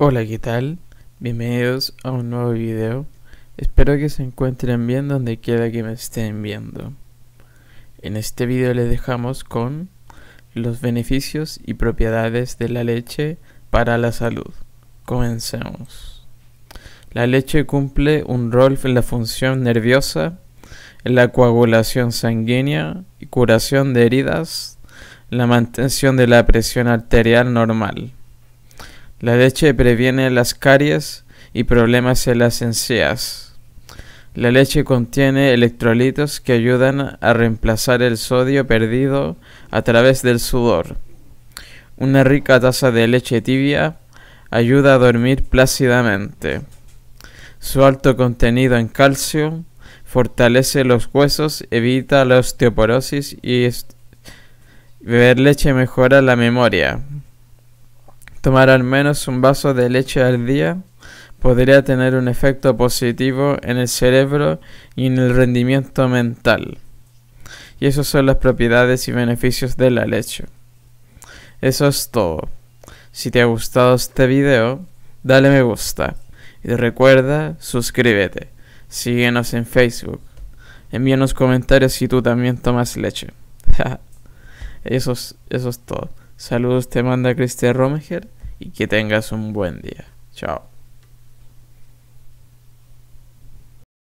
Hola, ¿qué tal? Bienvenidos a un nuevo video. Espero que se encuentren bien donde quiera que me estén viendo. En este video les dejamos con los beneficios y propiedades de la leche para la salud. Comencemos. La leche cumple un rol en la función nerviosa, en la coagulación sanguínea y curación de heridas, la mantención de la presión arterial normal la leche previene las caries y problemas en las encías. La leche contiene electrolitos que ayudan a reemplazar el sodio perdido a través del sudor. Una rica taza de leche tibia ayuda a dormir plácidamente. Su alto contenido en calcio fortalece los huesos, evita la osteoporosis y beber leche mejora la memoria. Tomar al menos un vaso de leche al día podría tener un efecto positivo en el cerebro y en el rendimiento mental. Y esas son las propiedades y beneficios de la leche. Eso es todo. Si te ha gustado este video, dale me gusta. Y recuerda, suscríbete. Síguenos en Facebook. Envíanos comentarios si tú también tomas leche. eso, es, eso es todo. Saludos te manda Cristian Romeger y que tengas un buen día. Chao.